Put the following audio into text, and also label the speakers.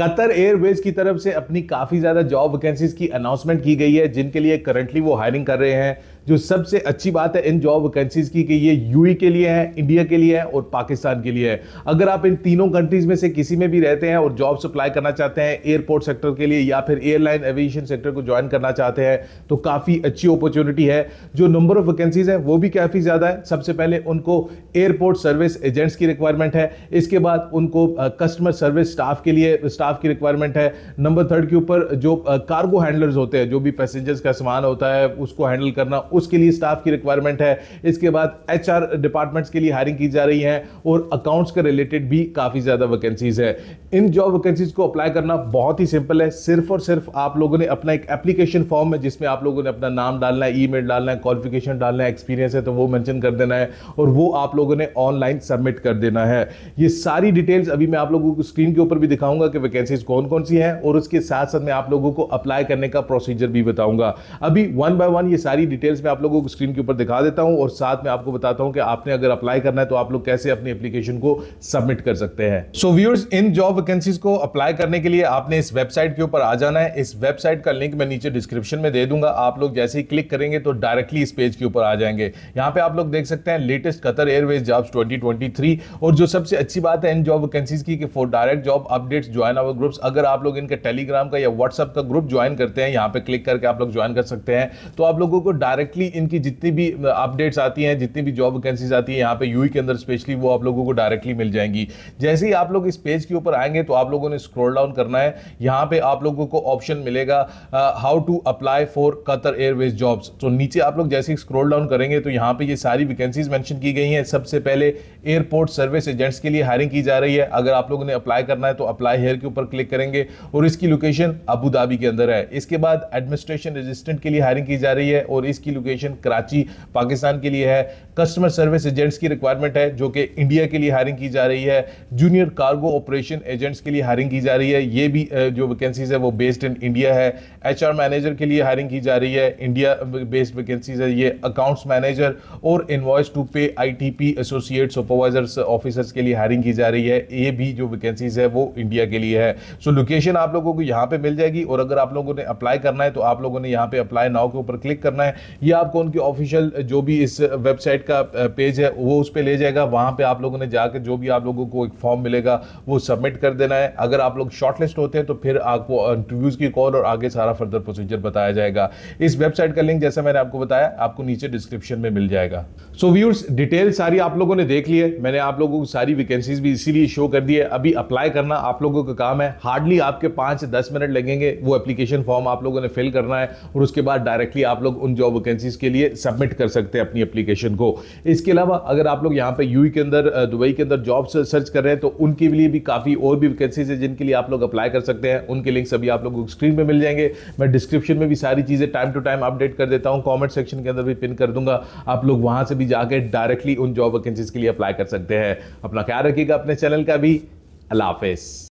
Speaker 1: Qatar Airways की तरफ से अपनी काफ़ी ज़्यादा जॉब वैकेंसीज की अनाउंसमेंट की गई है जिनके लिए करंटली वो हायरिंग कर रहे हैं जो सबसे अच्छी बात है इन जॉब वैकेंसीज की कि ये यूई e के लिए है इंडिया के लिए है और पाकिस्तान के लिए है अगर आप इन तीनों कंट्रीज में से किसी में भी रहते हैं और जॉब सप्लाई करना चाहते हैं एयरपोर्ट सेक्टर के लिए या फिर एयरलाइन एविएशन सेक्टर को ज्वाइन करना चाहते हैं तो काफ़ी अच्छी अपॉर्चुनिटी है जो नंबर ऑफ वैकेंसीज है वो भी काफ़ी ज़्यादा है सबसे पहले उनको एयरपोर्ट सर्विस एजेंट्स की रिक्वायरमेंट है इसके बाद उनको कस्टमर सर्विस स्टाफ के लिए स्टाफ की रिक्वायरमेंट है नंबर थर्ड के ऊपर जो कार्गो हैंडलर्स होते हैं जो भी पैसेंजर्स का सामान होता है उसको हैंडल करना उसके लिए स्टाफ की रिक्वायरमेंट है इसके बाद एच डिपार्टमेंट्स के लिए हायरिंग की जा रही है और अकाउंट्स के रिलेटेड भी काफ़ी ज़्यादा वैकेंसीज है इन जॉब वैकेंसीज को अप्लाई करना बहुत ही सिंपल है सिर्फ और सिर्फ आप लोगों ने अपना एक एप्लीकेशन फॉर्म है जिसमें आप लोगों ने अपना नाम डालना है ई डालना है क्वालिफिकेशन डालना है एक्सपीरियंस है तो वो मैंशन कर देना है और वो आप लोगों ने ऑनलाइन सबमिट कर देना है ये सारी डिटेल्स अभी मैं आप लोगों को स्क्रीन के ऊपर भी दिखाऊंगा कि वैकेंसीज कौन कौन सी हैं और उसके साथ साथ मैं आप लोगों को अप्लाई करने का प्रोसीजर भी बताऊंगा अभी वन बाय वन ये सारी डिटेल्स डिटेल्स मैं आप लोगों को स्क्रीन के ऊपर दिखा देता हूँ और साथ में आपको बताता हूँ कि आपने अगर अप्लाई करना है तो आप लोग कैसे अपनी एप्लीकेशन को सबमिट कर सकते हैं सो व्यूअर्स इन जॉब वैकेंसीज को अप्लाई करने के लिए आपने इस वेबसाइट के ऊपर आ जाना है इस वेबसाइट का लिंक मैं नीचे डिस्क्रिप्शन में दे दूंगा आप लोग जैसे ही क्लिक करेंगे तो डायरेक्टली इस पेज के ऊपर आ जाएंगे यहाँ पे आप लोग देख सकते हैं लेटेस्ट कतर एयरवेज जॉब्स 2023 और जो सबसे अच्छी बात है इन जॉब वैकेंसीज की कि for direct job updates join our groups अगर आप लोग इनके टेलीग्राम का या व्हाट्सअप का ग्रुप ज्वाइन करते हैं यहाँ पे क्लिक करके आप लोग ज्वाइन कर सकते हैं तो आप लोगों को डायरेक्ट डायरेक्टली इनकी जितनी भी अपडेट्स आती हैं जितनी भी जॉब वैकेंसीज आती है यहाँ पे यूई e के अंदर स्पेशली वो आप लोगों को डायरेक्टली मिल जाएंगी जैसे ही आप लोग इस पेज के ऊपर आएंगे तो आप लोगों ने स्क्रॉल डाउन करना है यहाँ पे आप लोगों को ऑप्शन मिलेगा how to apply for Qatar Airways jobs तो नीचे आप लोग जैसे ही स्क्रोल डाउन करेंगे तो यहाँ पे ये सारी वैकेंसीज मैंशन की गई हैं सबसे पहले एयरपोर्ट सर्विस एजेंट्स के लिए हायरिंग की जा रही है अगर आप लोगों ने अप्लाई करना है तो अप्लाई हेयर के ऊपर क्लिक करेंगे और इसकी लोकेशन अबू धाबी के अंदर है इसके बाद एडमिनिस्ट्रेशन रजिस्टेंट के लिए हायरिंग की जा रही है और इसकी लोकेशन कराची पाकिस्तान के लिए है कस्टमर सर्विस एजेंट्स की रिक्वायरमेंट है जो कि इंडिया के लिए हायरिंग की जा रही है जूनियर कार्गो ऑपरेशन एजेंट्स के लिए हायरिंग की जा रही है ये भी जो वैकेंसीज है वो बेस्ड इन इंडिया है एच मैनेजर के लिए हायरिंग की जा रही है इंडिया बेस्ड वैकेंसीज है ये अकाउंट्स मैनेजर और invoice to pay I associate supervisors officers के लिए हायरिंग की जा रही है ये भी जो वैकेंसीज है वो इंडिया के लिए है सो so, लोकेशन आप लोगों को यहाँ पर मिल जाएगी और अगर आप लोगों ने अप्लाई करना है तो आप लोगों ने यहाँ पर अप्लाई नाव के ऊपर क्लिक करना है ये ये आपको उनकी ऑफिशियल जो भी इस वेबसाइट का पेज है वो उस पर ले जाएगा वहाँ पर आप लोगों ने जाकर जो भी आप लोगों को एक फॉर्म मिलेगा वो सबमिट कर देना है अगर आप लोग शॉर्टलिस्ट होते हैं तो फिर आपको इंटरव्यूज़ की कॉल और आगे सारा फर्दर प्रोसीजर बताया जाएगा इस वेबसाइट का लिंक जैसा मैंने आपको बताया आपको नीचे डिस्क्रिप्शन में मिल जाएगा सो व्यूर्स डिटेल सारी आप लोगों ने देख ली है मैंने आप लोगों को सारी वैकेंसीज भी इसीलिए शो कर दी है अभी अप्लाई करना आप लोगों का काम है हार्डली आपके पाँच से दस मिनट लगेंगे वो एप्लीकेशन फॉर्म आप लोगों ने फिल करना है और उसके बाद डायरेक्टली आप लोग उन जॉब वैकेंसी वैकेंसीज के लिए सबमिट कर सकते हैं अपनी एप्लीकेशन को इसके अलावा अगर आप लोग यहाँ पे यू e के अंदर दुबई के अंदर जॉब सर्च कर रहे हैं तो उनके लिए भी काफ़ी और भी वैकेंसीज है जिनके लिए आप लोग अप्लाई कर सकते हैं उनके लिंक्स अभी आप लोग स्क्रीन पर मिल जाएंगे मैं डिस्क्रिप्शन में भी सारी चीज़ें टाइम टू टाइम अपडेट कर देता हूँ कॉमेंट सेक्शन के अंदर भी पिन कर दूंगा आप लोग वहाँ से भी जाकर डायरेक्टली उन जॉब वैकेंसीज के लिए अप्लाई कर सकते हैं अपना ख्याल रखिएगा अपने चैनल का भी अल्लाह हाफिज़